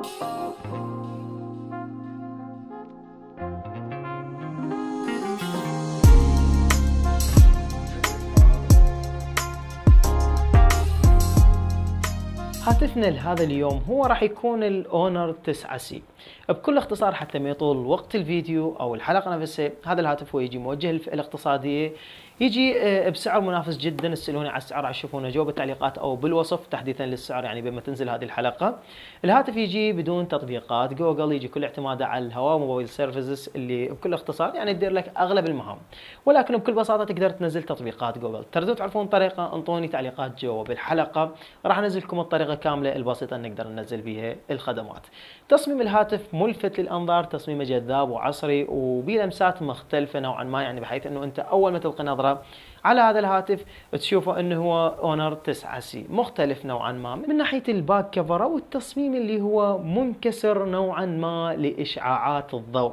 هاتفنا لهذا اليوم هو راح يكون الاونر 9 سي بكل اختصار حتى ما يطول وقت الفيديو او الحلقه نفسها هذا الهاتف هو يجي موجه للفئه الاقتصاديه يجي آه، بسعر منافس جدا تسالوني على السعر تشوفونه جوا بالتعليقات او بالوصف تحديثا للسعر يعني بما تنزل هذه الحلقه الهاتف يجي بدون تطبيقات جوجل يجي كل اعتماده على الهواء موبايل سيرفيسز اللي بكل اختصار يعني تدير لك اغلب المهام ولكن بكل بساطه تقدر تنزل تطبيقات جوجل تردون تعرفون طريقه انطوني تعليقات جوا بالحلقه راح انزل لكم الطريقه كامله البسيطه نقدر ننزل بها الخدمات تصميم الهاتف ملفت للانظار تصميمه جذاب وعصري وبلمسات مختلفه نوعا ما يعني بحيث انه انت اول ما تلقي نظره على هذا الهاتف تشوفه انه هو اونر 9 سي مختلف نوعا ما من ناحيه الباك او والتصميم اللي هو منكسر نوعا ما لاشعاعات الضوء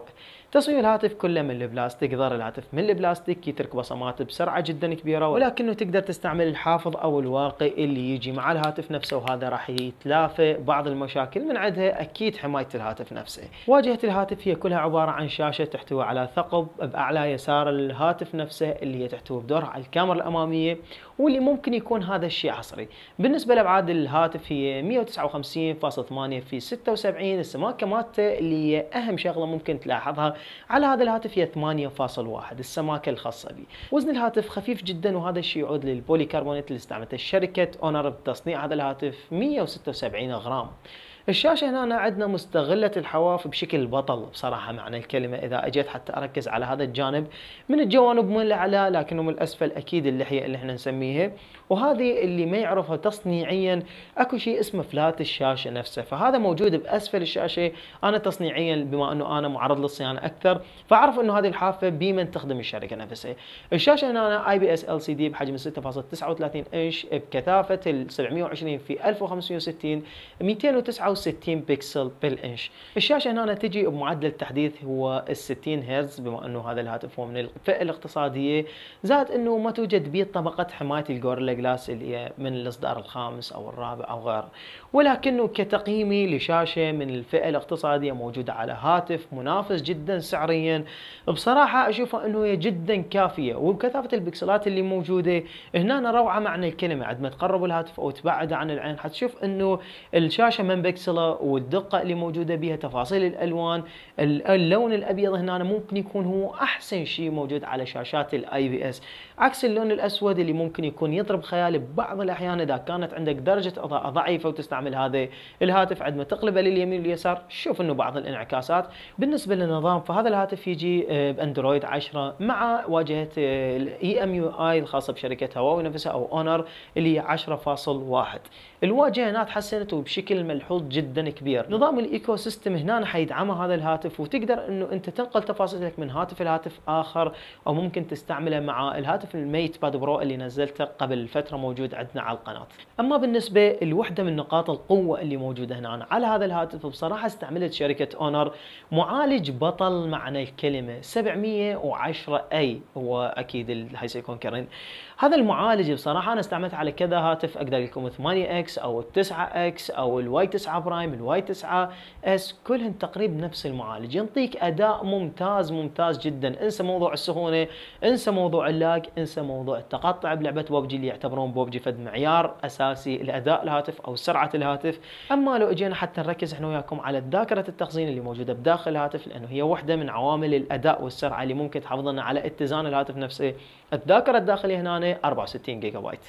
تصميم الهاتف كله من البلاستيك ظهر الهاتف من البلاستيك يترك بصمات بسرعة جدا كبيرة ولكنه تقدر تستعمل الحافظ أو الواقي اللي يجي مع الهاتف نفسه وهذا راح يتلافى بعض المشاكل من عندها أكيد حماية الهاتف نفسه واجهة الهاتف هي كلها عبارة عن شاشة تحتوي على ثقب بأعلى يسار الهاتف نفسه اللي هي تحتوي بدورها على الكاميرا الأمامية واللي ممكن يكون هذا الشيء عصري بالنسبه لابعاد الهاتف هي 159.8 في 76 السماكه مالته اللي هي اهم شغله ممكن تلاحظها على هذا الهاتف هي 8.1 السماكه الخاصه به وزن الهاتف خفيف جدا وهذا الشيء يعود للبوليكربونات اللي استعملته شركه اونر بتصنيع هذا الهاتف 176 غرام الشاشة هنا عندنا مستغلة الحواف بشكل بطل بصراحة معنى الكلمة إذا أجيت حتى أركز على هذا الجانب من الجوانب من الأعلى لكنه من الأسفل أكيد اللحية اللي احنا نسميها وهذه اللي ما يعرفها تصنيعيا أكو شيء اسمه فلات الشاشة نفسه فهذا موجود بأسفل الشاشة أنا تصنيعيا بما أنه أنا معرض للصيانة أكثر فأعرف أنه هذه الحافة بمن تخدم الشركة نفسها الشاشة هنا أنا اي بي اس ال سي دي بحجم 6.39 انش بكثافة ال 720 في 1560 269 160 بكسل بالانش الشاشه هنا تجي بمعدل التحديث هو ال 60 هرتز بما انه هذا الهاتف هو من الفئه الاقتصاديه زائد انه ما توجد به طبقه حمايه الجوريلا جلاس اللي هي من الاصدار الخامس او الرابع او غيره ولكنه كتقييمي لشاشه من الفئه الاقتصاديه موجوده على هاتف منافس جدا سعريا بصراحه اشوفه انه هي جدا كافيه وبكثافه البكسلات اللي موجوده هنا روعه معنى الكلمه عندما تقرب الهاتف او تبعده عن العين حتشوف انه الشاشه من بكسل السلسله والدقه اللي موجوده بها تفاصيل الالوان اللون الابيض هنا ممكن يكون هو احسن شيء موجود على شاشات الاي بي اس عكس اللون الاسود اللي ممكن يكون يضرب خيالي بعض الاحيان اذا كانت عندك درجه اضاءه ضعيفه وتستعمل هذا الهاتف عندما تقلبه لليمين واليسار شوف انه بعض الانعكاسات بالنسبه للنظام فهذا الهاتف يجي باندرويد آه، 10 مع واجهه الاي ام يو اي الخاصه بشركه هواوي نفسها او اونر اللي هي 10.1 الواجهه هنا تحسنت وبشكل ملحوظ جدا كبير نظام الايكو سيستم هنا حيدعمه هذا الهاتف وتقدر انه انت تنقل تفاصيلك من هاتف لهاتف اخر او ممكن تستعمله مع الهاتف الميت باد برو اللي نزلته قبل فتره موجود عندنا على القناه اما بالنسبه لوحده من نقاط القوه اللي موجوده هنا على هذا الهاتف بصراحه استعملت شركه اونر معالج بطل معنى الكلمه 710 اي هو اكيد هاي سيكون كرن هذا المعالج بصراحه انا استعملته على كذا هاتف اقدر لكم 8 اكس او 9 اكس او الواي 9 برايم الواي 9 اس كلهن تقريبا نفس المعالج ينطيك اداء ممتاز ممتاز جدا انسى موضوع السخونه انسى موضوع اللاج انسى موضوع التقطع بلعبه بوبجي اللي يعتبرون بوبجي فد معيار اساسي لاداء الهاتف او سرعه الهاتف اما لو اجينا حتى نركز احنا وياكم على ذاكره التخزين اللي موجوده بداخل الهاتف لانه هي واحده من عوامل الاداء والسرعه اللي ممكن تحافظنا على اتزان الهاتف نفسه الذاكره الداخليه هنا 64 جيجا بايت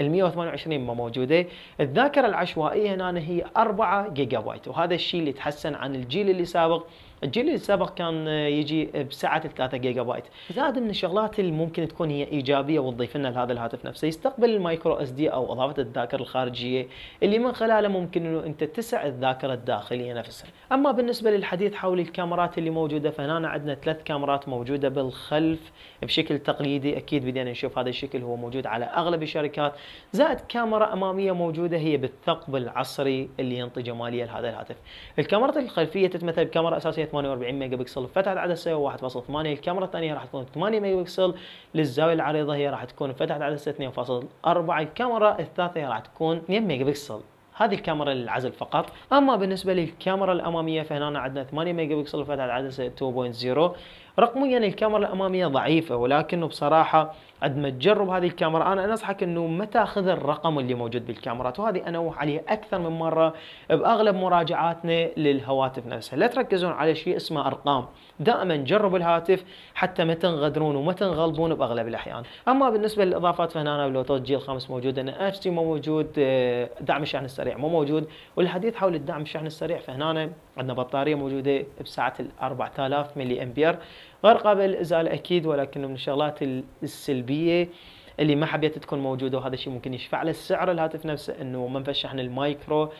ال 128 ما موجوده الذاكره العشوائيه هنا هي 4 جيجا بايت وهذا الشيء اللي تحسن عن الجيل اللي سابق الجيل السابق كان يجي بسعه 3 جيجا بايت زاد من الشغلات اللي ممكن تكون هي ايجابيه وتضيف لنا لهذا الهاتف نفسه يستقبل المايكرو اس دي او اضافه الذاكره الخارجيه اللي من خلاله ممكن انه انت تسع الذاكره الداخليه نفسها اما بالنسبه للحديث حول الكاميرات اللي موجوده فهنا عندنا ثلاث كاميرات موجوده بالخلف بشكل تقليدي اكيد بدينا نشوف هذا الشكل هو موجود على اغلب الشركات زائد كاميرا اماميه موجوده هي بالثقب العصري اللي ينطي جماليه لهذا الهاتف الكاميرات الخلفيه تتمثل بكاميرا اساسيه 48 ميجا بكسل بفتحه عدسه سيء 1.8 الكاميرا الثانيه راح تكون 8 ميجا بكسل للزاويه العريضه هي راح تكون فتحه عدسه 2.4 الكاميرا الثالثه راح تكون 2 ميجا بكسل هذه الكاميرا للعزل فقط اما بالنسبه للكاميرا الاماميه فهنا عندنا 8 ميجا بكسل فتحه عدسه 2.0 رقميا الكاميرا الاماميه ضعيفه ولكنه بصراحه عندما تجرب هذه الكاميرا انا انصحك انه ما تاخذ الرقم اللي موجود بالكاميرات وهذه انوه عليه اكثر من مره باغلب مراجعاتنا للهواتف نفسها لا تركزون على شيء اسمه ارقام دائما جربوا الهاتف حتى ما تنغدرون وما تنغلبون باغلب الاحيان اما بالنسبه للاضافات فهنا أنا بلوتوث جيل 5 موجود ان اتش تي مو موجود آه، دعم الشحن السريع مو موجود والحديث حول الدعم الشحن السريع فهنا عندنا بطاريه موجوده بسعه ال 4000 ملي امبير غير قابل للازاله اكيد ولكنه من الشغلات السلبيه اللي ما حبيت تكون موجوده وهذا الشيء ممكن يشفع له السعر الهاتف نفسه انه ما نفشحن المايكرو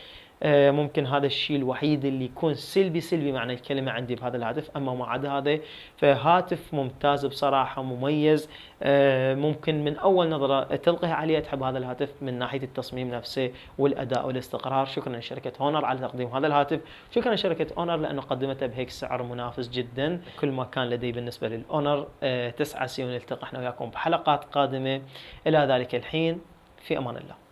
آه، ممكن هذا الشيء الوحيد اللي يكون سلبي سلبي معنى الكلمة عندي بهذا الهاتف أما ما عدا هذا فهاتف ممتاز بصراحة مميز آه، ممكن من أول نظرة تلقي عليه تحب هذا الهاتف من ناحية التصميم نفسه والأداء والاستقرار شكرا لشركة هونر على تقديم هذا الهاتف شكرا لشركة اونر لأنه قدمته بهيك سعر منافس جدا كل ما كان لدي بالنسبة للأونر آه، تسعة سيون ونلتقي احنا وياكم بحلقات قادمة إلى ذلك الحين في أمان الله